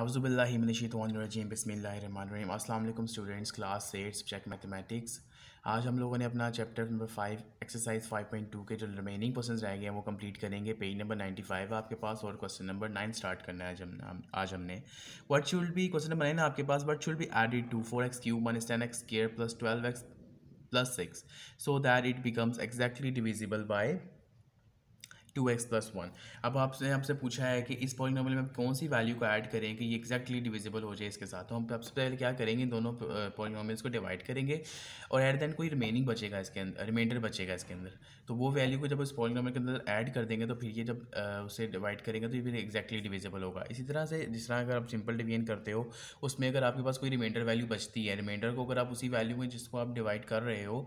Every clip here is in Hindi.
अवज़ुबिल्लिमिनशीतवानरजीम बसमीम अल्लाम students class eight subject mathematics आज हम लोगों ने अपना chapter number five exercise five point two के जो रिमेनिंग क्वेश्चन रह गए हैं वो कंप्लीट करेंगे पेज नंबर नाइन्टी फाइव आपके पास और क्वेश्चन नंबर नाइन स्टार्ट करना है आज हम आज हमने what should be question number nine आपके पास what should be added to four x cube one ten x square plus twelve x plus six so that it becomes exactly divisible by two x plus one अब आपसे आपसे पूछा है कि इस पॉलिनॉमल में आप कौन सी वैल्यू को ऐड करें कि ये एक्जैक्टली डिविजिबल हो जाए इसके साथ तो हम सबसे पहले क्या करेंगे दोनों पॉलिनॉमल्स को डिवाइड करेंगे और एट दैन कोई रिमेनिंग बचेगा इसके अंदर रिमाइंडर बचेगा इसके अंदर तो वो वैल्यू को जब इस पॉलिनॉमल के अंदर ऐड कर देंगे तो फिर ये जब उसे डिवाइड करेंगे तो ये फिर एक्जैक्टली डिविजिबल होगा इसी तरह से जिस तरह अगर आप सिंपल डिवीजन करते हो उसमें अगर आपके पास कोई रिमाइंडर वैल्यू बचती है रिमाइंडर को अगर आप उसी वैल्यू में जिसको आप डिवाइड कर रहे हो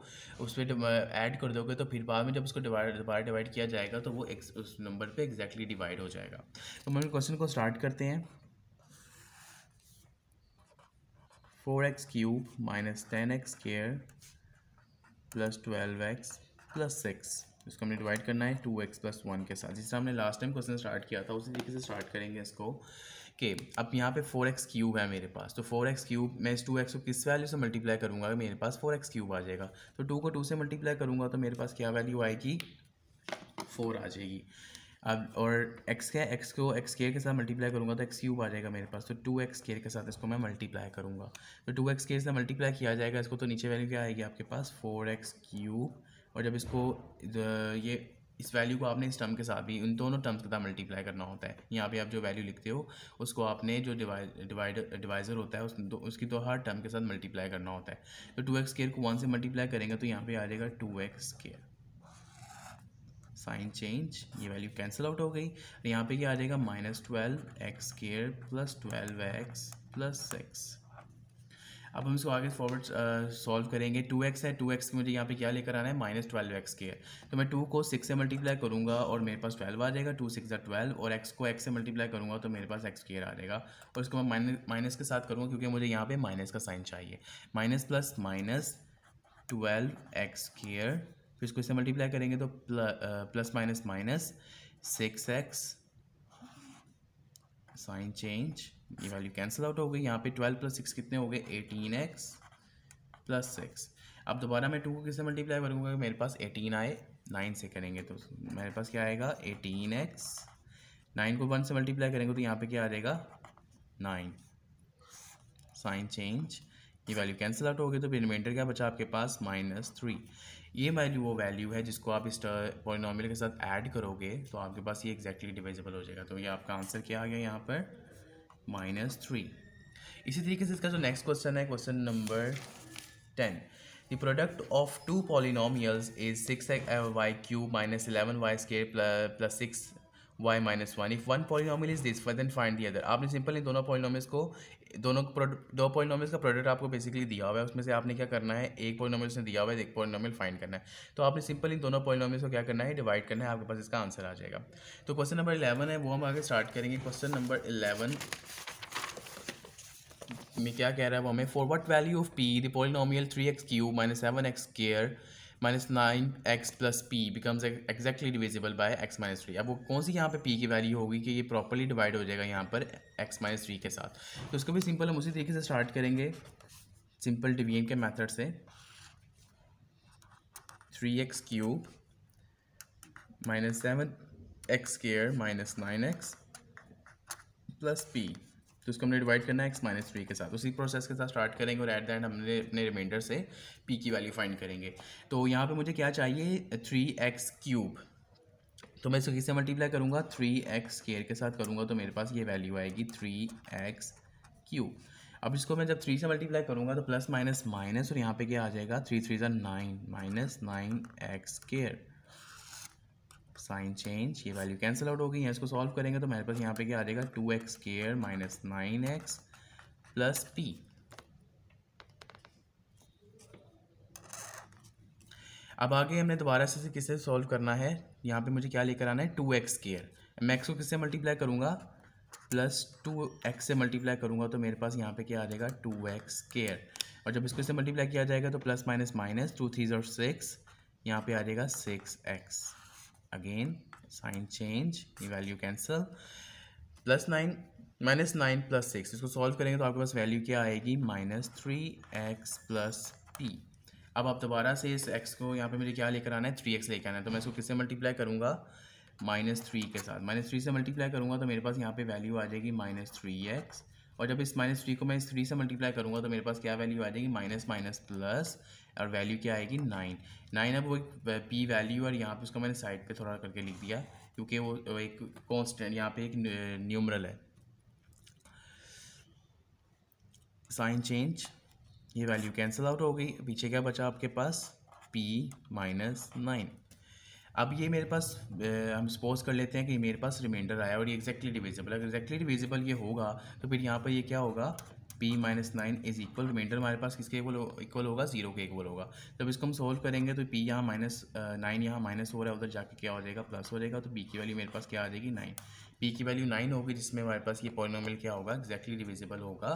उस पर ऐड कर दोगे तो फिर बाद में जब उसको दोबारा डिवाइड किया जाएगा तो वो एक्स उस नंबर पे एग्जैक्टली डिवाइड हो जाएगा तो हम क्वेश्चन को स्टार्ट करते हैं four x cube minus ten x square plus twelve x plus six इसको हमें डिवाइड करना है टू एक्स प्लस वन के साथ जिस हमने लास्ट टाइम क्वेश्चन स्टार्ट किया था उसी तरीके से स्टार्ट करेंगे इसको कि अब यहाँ पे फोर एक्स क्यूब है मेरे पास तो फोर एक्स क्यूब मैं इस टू एक्स को किस वैल्यू से मल्टीप्लाई करूँगा मेरे पास फोर एक्स क्यूब आ जाएगा तो टू को टू से मल्टीप्लाई करूँगा तो मेरे पास क्या वैल्यू आएगी फोर आ जाएगी अब और एक्स के एक्स को एक्स केयर के साथ मल्टीप्लाई करूँगा तो एक्स क्यूब आ जाएगा मेरे पास तो टू एक्स केयर के साथ इसको मैं मल्टीप्लाई करूँगा तो टू एक्स केयर से मल्टीप्लाई किया जाएगा इसको तो नीचे वैल्यू क्या आएगी आपके पास फोर एक्स क्यूब और जब इसको ये इस वैल्यू को आपने इस टर्म के साथ भी उन दोनों टर्म्स के साथ मल्टीप्लाई करना होता है यहाँ पे आप जो वैल्यू लिखते हो उसको आपने जो डिवाइड डिवाइडर डिवाइजर होता है उस दो, उसकी तो हर टर्म के साथ मल्टीप्लाई करना होता है तो टू एक्स केयर को वन से मल्टीप्लाई करेंगे तो यहाँ पे आ जाएगा two x square sign change ये वैल्यू कैंसिल आउट हो गई और यहाँ पे क्या आ जाएगा minus twelve x square plus twelve x plus six अब हम इसको आगे फॉरवर्ड सॉल्व uh, करेंगे टू एक्स है टू एक्स मुझे यहाँ पे क्या लेकर आना है माइनस ट्वेल्व एक्स के तो मैं टू को सिक्स से मल्टीप्लाई करूँगा और मेरे पास ट्वेल्व आ जाएगा टू सिक्स या ट्वेल्व और एक्स को एक्स से मल्टीप्लाई करूँगा तो मेरे पास एक्स केयर आ जाएगा और इसको मैं माइनस माइनस के साथ करूँगा क्योंकि मुझे यहाँ पर माइनस का साइन चाहिए minus plus minus twelve x square फिर इसको इससे मल्टीप्लाई करेंगे तो plus minus minus six x sign change ये वैल्यू कैंसिल आउट हो गई यहाँ पे ट्वेल्व प्लस सिक्स कितने हो गए एटीन एक्स प्लस सिक्स अब दोबारा मैं टू को किससे मल्टीप्लाई करूँगा मेरे पास एटीन आए नाइन से करेंगे तो मेरे पास क्या आएगा एटीन एक्स नाइन को वन से मल्टीप्लाई करेंगे तो यहाँ पे क्या आ जाएगा नाइन साइन चेंज ये वैल्यू कैंसिल आउट हो गई तो फिर रिमाइंडर क्या बचा आपके पास माइनस थ्री ये वैल्यू वो वैल्यू है जिसको आप इस पॉलिनॉमियल के साथ ऐड करोगे तो आपके पास ये एक्जैक्टली डिवाइजेबल हो जाएगा तो ये आपका आंसर क्या आ गया यहाँ पर माइनस थ्री इसी तरीके से इसका जो नेक्स्ट क्वेश्चन है question number ten the product of two two is six y cube minus eleven y square plus six y minus one if one polynomial is this fine find the other आपने सिंपल इन दोनों पॉलिनॉमिल्स को दोनों दो पॉलिनॉमिल्स का प्रोडक्ट आपको बेसिकली दिया हुआ है उसमें से आपने क्या करना है एक पॉलिनॉमिल ने दिया हुआ है एक पॉलिनॉमिल फाइंड करना है तो आपने सिंपल इन दोनों पॉलिनॉमिल्स को क्या करना है डिवाइड करना है आपके पास इसका आंसर आ जाएगा तो क्वेश्चन नंबर इलेवन है वो हम आगे स्टार्ट करेंगे क्वेश्चन नंबर इलेवन में क्या कह रहा है वो हमें for what value of p the three x cube minus seven x square minus nine x plus p becomes exactly divisible by x minus three अब वो कौन सी यहाँ पे पी की वैल्यू होगी कि ये प्रॉपरली डिवाइड हो जाएगा यहाँ पर एक्स माइनस थ्री के साथ तो उसको भी सिंपल हम उसी तरीके से स्टार्ट करेंगे सिंपल डिवीजन के मेथड से three x cube minus seven x square minus nine x plus p तो इसको हमने डिवाइड करना है एक्स माइनस थ्री के साथ उसी प्रोसेस के साथ स्टार्ट करेंगे और एट द एंड हमने अपने रिमाइंडर से पी की वैल्यू फाइंड करेंगे तो यहाँ पे मुझे क्या चाहिए थ्री एक्स क्यूब तो मैं इसको किससे मल्टीप्लाई करूँगा थ्री एक्स स्केयर के साथ करूँगा तो मेरे पास ये वैल्यू आएगी थ्री एक्स क्यूब अब इसको मैं जब थ्री से मल्टीप्लाई करूँगा तो प्लस माइनस माइनस और यहाँ पे क्या आ जाएगा थ्री थ्री ज़ा nine minus nine x square sign change ये वैल्यू कैंसिल आउट हो गई है इसको सॉल्व करेंगे तो मेरे पास यहाँ पे क्या आ जाएगा two x square minus nine x plus p अब आगे हमने दोबारा से किससे सॉल्व करना है यहाँ पे मुझे क्या लेकर आना है टू एक्स स्केयर मैं एक्स को किससे मल्टीप्लाई करूँगा प्लस टू एक्स से मल्टीप्लाई करूँगा तो मेरे पास यहाँ पे क्या आ जाएगा टू एक्स केयर और जब इसको इससे मल्टीप्लाई किया जाएगा तो plus minus minus two three जो सिक्स यहाँ पे आ जाएगा six x again sign change ये value cancel plus nine minus nine plus six इसको सॉल्व करेंगे तो आपके पास वैल्यू क्या आएगी minus three x plus p अब आप दोबारा से इस एक्स को यहाँ पे मुझे क्या लेकर आना है थ्री एक्स लेकर आना है तो मैं इसको किससे मल्टीप्लाई करूँगा माइनस थ्री के साथ माइनस थ्री से मल्टीप्लाई करूँगा तो मेरे पास यहाँ पे वैल्यू आ जाएगी माइनस थ्री एक्स और जब इस माइनस थ्री को मैं इस थ्री से मल्टीप्लाई करूँगा तो मेरे पास क्या वैल्यू आ जाएगी माइनस माइनस प्लस और वैल्यू क्या आएगी नाइन नाइन अब वो एक पी वैल्यू और यहाँ पे उसको मैंने साइड पे थोड़ा करके लिख दिया क्योंकि वो एक कॉन्स्टेंट यहाँ पे एक न्यूमरल है साइन चेंज ये वैल्यू कैंसिल आउट हो गई पीछे क्या बचा आपके पास पी माइनस नाइन अब ये मेरे पास हम सपोज कर लेते हैं कि मेरे पास रिमाइंडर आया और ये एग्जैक्टली डिविजिबल अगर एक्जैक्टली डिविजिबल ये होगा तो फिर यहाँ पर ये क्या होगा p minus nine is equal reminder हमारे पास किसके इक्वल इक्वल होगा जीरो के इक्वल होगा जब इसको हम सोल्व करेंगे तो पी यहाँ माइनस नाइन यहाँ माइनस हो रहा है उधर जाके क्या हो जाएगा प्लस हो जाएगा तो पी की वैल्यू मेरे पास क्या आ जाएगी नाइन पी की वैल्यू नाइन होगी जिसमें हमारे पास ये पॉलिनोमियल क्या होगा एक्जैक्टली डिविजिबल होगा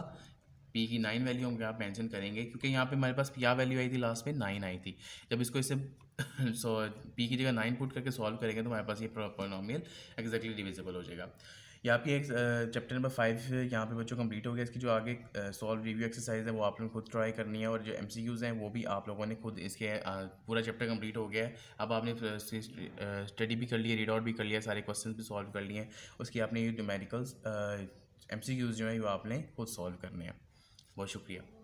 पी की नाइन वैल्यू हम यहाँ मैंशन करेंगे क्योंकि यहाँ पे हमारे पास क्या वैल्यू आई थी लास्ट में नाइन आई थी जब इसको इससे सो पी की जगह नाइन पुट करके सॉल्व करेंगे तो हमारे पास ये पोनोमियल एग्जैक्टली डिविजिबल हो जाएगा यहाँ पे एक चैप्टर नंबर फाइव यहाँ पे बच्चों कंप्लीट हो गया इसकी जो आगे सॉल्व रिव्यू एक्सरसाइज है वो आप लोग खुद ट्राई करनी है और जो एम हैं वो भी आप लोगों ने खुद इसके पूरा चैप्टर कंप्लीट हो गया है अब आपने स्टडी भी कर लिया रीड आउट भी कर लिया सारे क्वेश्चन भी सॉल्व कर लिए हैं उसकी आपने न्यूमेरिकल्स एम जो है वो आपने खुद सॉल्व करने हैं बहुत शुक्रिया